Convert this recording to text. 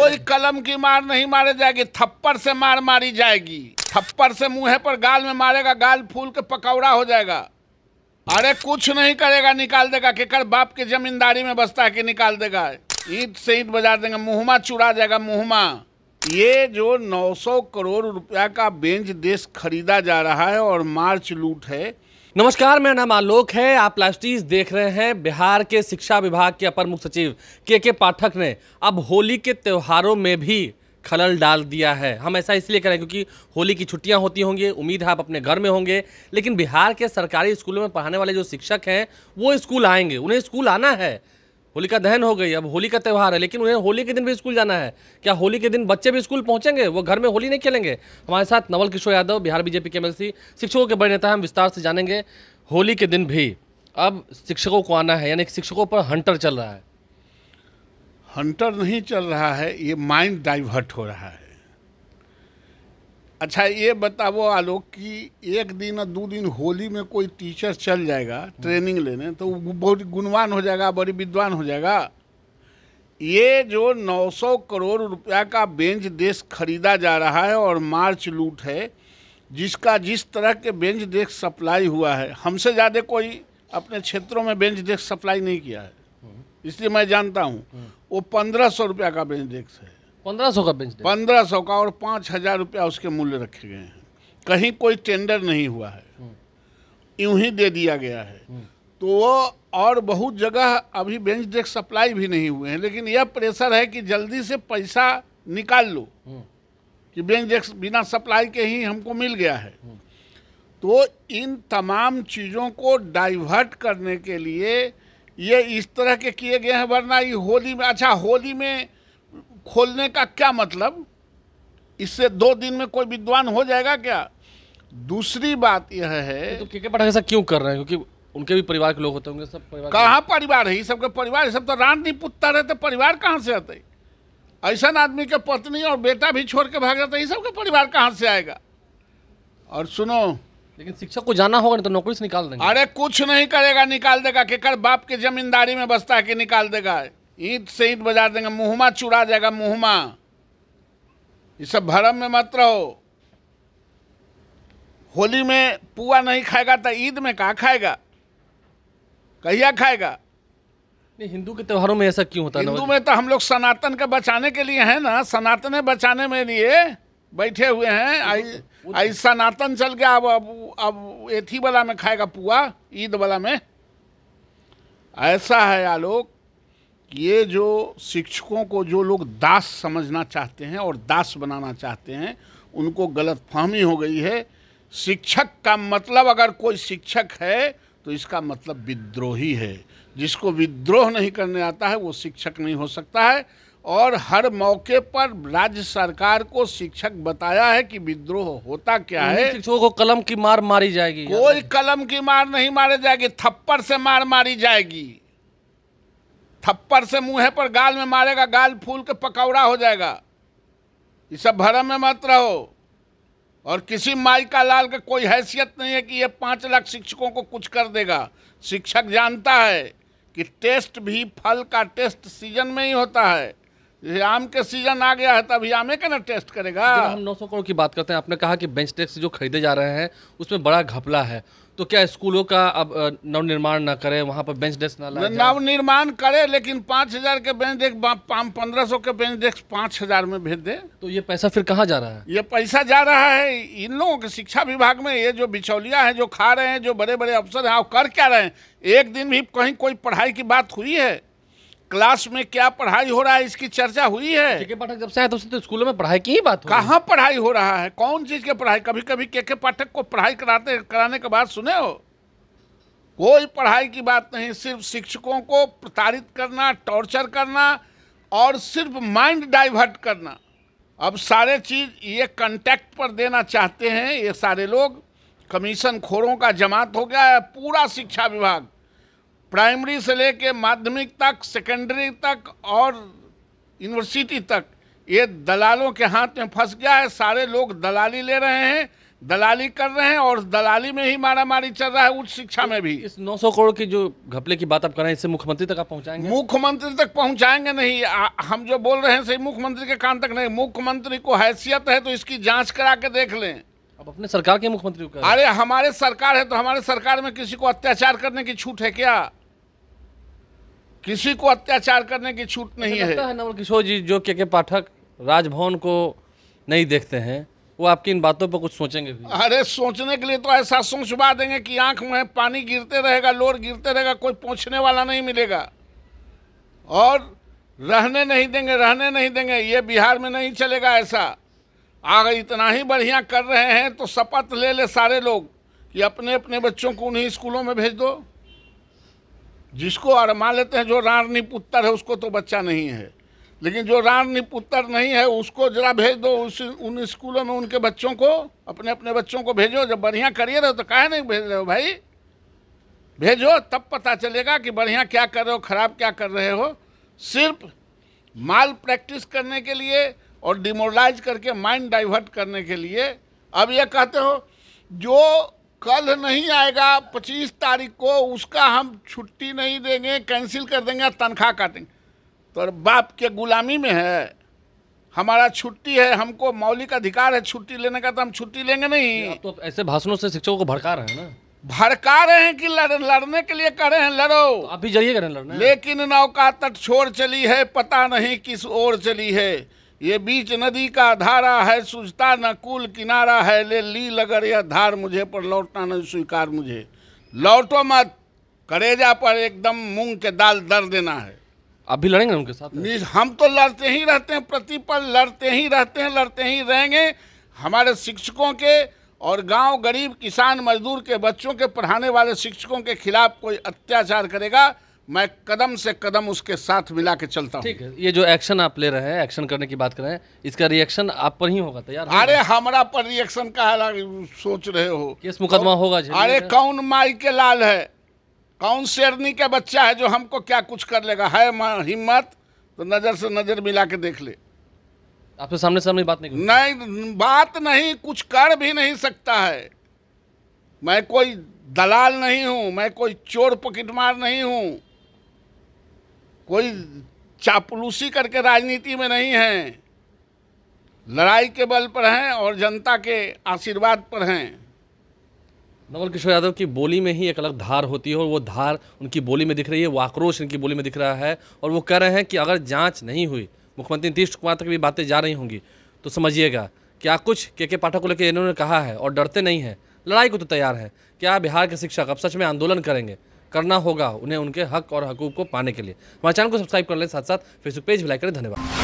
कोई कलम की मार नहीं मारे जाएगी थप्पड़ से मार मारी जाएगी थप्पड़ से मुंह पर गाल में मारेगा गाल फूल के पकौड़ा हो जाएगा अरे कुछ नहीं करेगा निकाल देगा केकर बाप की जमींदारी में बसता है कि निकाल देगा ईट से ईट बजा देंगे मुहमा चुरा जाएगा मुहमा ये जो 900 करोड़ रुपया का बेंच देश खरीदा जा रहा है और मार्च लूट है नमस्कार मेरा नाम आलोक है आप लास्टीज देख रहे हैं बिहार के शिक्षा विभाग के अपर मुख्य सचिव के के पाठक ने अब होली के त्योहारों में भी खलल डाल दिया है हम ऐसा इसलिए करें क्योंकि होली की छुट्टियां होती होंगी उम्मीद है आप अपने घर में होंगे लेकिन बिहार के सरकारी स्कूलों में पढ़ाने वाले जो शिक्षक हैं वो स्कूल आएंगे उन्हें स्कूल आना है होलिका दहन हो गई अब होली का त्यौहार है लेकिन उन्हें होली के दिन भी स्कूल जाना है क्या होली के दिन बच्चे भी स्कूल पहुंचेंगे वो घर में होली नहीं खेलेंगे हमारे साथ नवल किशोर यादव बिहार बीजेपी के एम शिक्षकों के बड़े नेता हम विस्तार से जानेंगे होली के दिन भी अब शिक्षकों को आना है यानी शिक्षकों पर हंटर चल रहा है हंटर नहीं चल रहा है ये माइंड डाइवर्ट हो रहा है अच्छा ये बताओ आलोक कि एक दिन या दो दिन होली में कोई टीचर चल जाएगा ट्रेनिंग लेने तो बहुत गुणवान हो जाएगा बड़ी विद्वान हो जाएगा ये जो 900 करोड़ रुपया का बेंच देश खरीदा जा रहा है और मार्च लूट है जिसका जिस तरह के बेंच देश सप्लाई हुआ है हमसे ज़्यादा कोई अपने क्षेत्रों में बेंच देश सप्लाई नहीं किया है इसलिए मैं जानता हूँ हम्म। वो पंद्रह सौ रुपया का बेंच देश है पंद्रह सौ का बेंच पंद्रह सौ का और पाँच हजार रुपया उसके मूल्य रखे गए हैं कहीं कोई टेंडर नहीं हुआ है हम्म। यूं ही दे दिया गया है हम्म। तो और बहुत जगह अभी बेंच डेस्क सप्लाई भी नहीं हुए हैं लेकिन यह प्रेशर है कि जल्दी से पैसा निकाल लो हम्म। कि बेंच डेस्क बिना सप्लाई के ही हमको मिल गया है तो इन तमाम चीज़ों को डाइवर्ट करने के लिए ये इस तरह के किए गए हैं वरना ये होली में अच्छा होली में खोलने का क्या मतलब इससे दो दिन में कोई विद्वान हो जाएगा क्या दूसरी बात यह है तो के पाठक ऐसा क्यों कर रहे हैं क्योंकि उनके भी परिवार के लोग होते होंगे सब परिवार कहाँ परिवार है सबके परिवार सब तो रानी पुत्र रहते तो परिवार कहाँ से आते ऐसा आदमी के पत्नी और बेटा भी छोड़ के भाग जाता है सबके परिवार कहाँ से आएगा और सुनो लेकिन शिक्षक को जाना होगा ना तो नौकरी से निकाल देंगे अरे कुछ नहीं करेगा निकाल देगा केकर बाप के जमींदारी में बसता है कि निकाल देगा ईद से ईद बजा देंगे मुहमा चुरा जाएगा मुहमा ये सब भरम में मत रहो होली में पुआ नहीं खाएगा तो ईद में कहा खाएगा कहिया खाएगा नहीं हिंदू के त्योहारों में ऐसा क्यों होता है हिंदू में तो हम लोग सनातन के बचाने के लिए हैं ना सनातने बचाने में लिए बैठे हुए हैं आई आई सनातन चल गया अब अब अब एथी वाला में खाएगा पुआ ईद वाला में ऐसा है आलोक ये जो शिक्षकों को जो लोग दास समझना चाहते हैं और दास बनाना चाहते हैं उनको गलत फहमी हो गई है शिक्षक का मतलब अगर कोई शिक्षक है तो इसका मतलब विद्रोही है जिसको विद्रोह नहीं करने आता है वो शिक्षक नहीं हो सकता है और हर मौके पर राज्य सरकार को शिक्षक बताया है कि विद्रोह होता क्या है शिक्षकों को कलम की मार मारी जाएगी कोई कलम की मार नहीं मारी जाएगी थप्पड़ से मार मारी जाएगी थप्पड़ से मुंह पर गाल में मारेगा गाल फूल के पकौड़ा हो जाएगा ये सब भरम में मत रहो और किसी माई का लाल का कोई हैसियत नहीं है कि ये पाँच लाख शिक्षकों को कुछ कर देगा शिक्षक जानता है कि टेस्ट भी फल का टेस्ट सीजन में ही होता है ये आम के सीजन आ गया है तो अभी आमे का ना टेस्ट करेगा हम 900 करोड़ की बात करते हैं आपने कहा कि बेंच टेस्ट जो खरीदे जा रहे हैं उसमें बड़ा घपला है तो क्या स्कूलों का अब नवनिर्माण ना करे वहाँ पर बेंच डेस्क ना लाए नवनिर्माण करे लेकिन पाँच हजार के बेंच डेस्क पंद्रह सौ के बेंच डेस्क पाँच हजार में भेज दे तो ये पैसा फिर कहाँ जा रहा है ये पैसा जा रहा है इन लोगों के शिक्षा विभाग में ये जो बिचौलिया है जो खा रहे हैं जो बड़े बड़े अफसर हैं और कर क्या रहे हैं एक दिन भी कहीं कोई पढ़ाई की बात हुई है क्लास में क्या पढ़ाई हो रहा है इसकी चर्चा हुई है के पाठक जब से आए तब से तो स्कूलों में पढ़ाई की ही बात कहाँ पढ़ाई हो रहा है कौन चीज के पढ़ाई कभी कभी के के पाठक को पढ़ाई कराते कराने के बाद सुने हो कोई पढ़ाई की बात नहीं सिर्फ शिक्षकों को प्रताड़ित करना टॉर्चर करना और सिर्फ माइंड डाइवर्ट करना अब सारे चीज़ ये कंटेक्ट पर देना चाहते हैं ये सारे लोग कमीशन खोरों का जमात हो गया है पूरा शिक्षा विभाग प्राइमरी से लेके माध्यमिक तक सेकेंडरी तक और यूनिवर्सिटी तक ये दलालों के हाथ में फंस गया है सारे लोग दलाली ले रहे हैं दलाली कर रहे हैं और दलाली में ही मारा मारी चल रहा है उच्च शिक्षा में भी इस 900 करोड़ की जो घपले की बात आप कर रहे हैं इससे मुख्यमंत्री तक आप पहुंचाएंगे मुख्यमंत्री तक पहुंचाएंगे नहीं आ, हम जो बोल रहे हैं सही मुख्यमंत्री के कान तक नहीं मुख्यमंत्री को हैसियत है तो इसकी जांच करा के देख लें अब अपने सरकार के मुख्यमंत्री को अरे हमारे सरकार है तो हमारे सरकार में किसी को अत्याचार करने की छूट है क्या किसी को अत्याचार करने की छूट नहीं है नवल किशोर जी जो के के पाठक राजभवन को नहीं देखते हैं वो आपकी इन बातों पर कुछ सोचेंगे भी अरे सोचने के लिए तो ऐसा सोचवा देंगे कि आंख में पानी गिरते रहेगा लोर गिरते रहेगा कोई पहुंचने वाला नहीं मिलेगा और रहने नहीं देंगे रहने नहीं देंगे ये बिहार में नहीं चलेगा ऐसा आगे इतना ही बढ़िया कर रहे हैं तो शपथ ले ले सारे लोग कि अपने अपने बच्चों को उन्हीं स्कूलों में भेज दो जिसको और मान लेते हैं जो रानी पुत्र है उसको तो बच्चा नहीं है लेकिन जो रानी पुत्र नहीं है उसको जरा भेज दो उस उन स्कूलों में उनके बच्चों को अपने अपने बच्चों को भेजो जब बढ़िया करिए रहे हो तो काहे नहीं भेज रहे हो भाई भेजो तब पता चलेगा कि बढ़िया क्या कर रहे हो खराब क्या कर रहे हो सिर्फ माल प्रैक्टिस करने के लिए और डिमोरलाइज करके माइंड डाइवर्ट करने के लिए अब ये कहते हो जो कल नहीं आएगा पच्चीस तारीख को उसका हम छुट्टी नहीं देंगे कैंसिल कर देंगे तनख्वाह काटेंगे तो बाप के गुलामी में है हमारा छुट्टी है हमको मौलिक अधिकार है छुट्टी लेने का तो हम छुट्टी लेंगे नहीं तो ऐसे भाषणों से शिक्षकों को भड़का रहे हैं ना भड़का रहे हैं कि लड़, लड़ने के लिए कह रहे हैं लड़ो तो अभी जाइए करें लड़ने लेकिन नौका तट छोड़ चली है पता नहीं किस ओर चली है ये बीच नदी का धारा है सुझता न कुल किनारा है ले ली लगर यह धार मुझे पर लौटना नहीं स्वीकार मुझे लौटो मत करेजा पर एकदम मूंग के दाल दर देना है आप भी लड़ेंगे उनके साथ हम तो लड़ते ही रहते हैं प्रतिपल लड़ते ही रहते हैं लड़ते ही रहेंगे हमारे शिक्षकों के और गांव गरीब किसान मजदूर के बच्चों के पढ़ाने वाले शिक्षकों के खिलाफ कोई अत्याचार करेगा मैं कदम से कदम उसके साथ मिला के चलता हूँ ठीक है ये जो एक्शन आप ले रहे हैं एक्शन करने की बात कर रहे हैं इसका रिएक्शन आप पर ही होगा तैयार अरे हमारा पर रिएक्शन का सोच रहे हो किस मुकदमा होगा अरे कौन माई के लाल है कौन शेरनी का बच्चा है जो हमको क्या कुछ कर लेगा है हिम्मत तो नज़र से नज़र मिला के देख ले आपसे सामने सामने बात नहीं नहीं बात नहीं कुछ कर भी नहीं सकता है मैं कोई दलाल नहीं हूँ मैं कोई चोर पकिटमार नहीं हूँ कोई चापलूसी करके राजनीति में नहीं है लड़ाई के बल पर हैं और जनता के आशीर्वाद पर हैं नवल किशोर यादव की बोली में ही एक अलग धार होती है और वो धार उनकी बोली में दिख रही है वो आक्रोश इनकी बोली में दिख रहा है और वो कह रहे हैं कि अगर जांच नहीं हुई मुख्यमंत्री नीतीश कुमार तक भी बातें जा रही होंगी तो समझिएगा क्या कुछ के के पाठक को लेकर इन्होंने कहा है और डरते नहीं हैं लड़ाई को तो तैयार हैं क्या बिहार के शिक्षक अब सच में आंदोलन करेंगे करना होगा उन्हें उनके हक और हकूक को पाने के लिए हमारे चैनल को सब्सक्राइब कर लें साथ साथ फेसबुक पेज भी लाइक करें धन्यवाद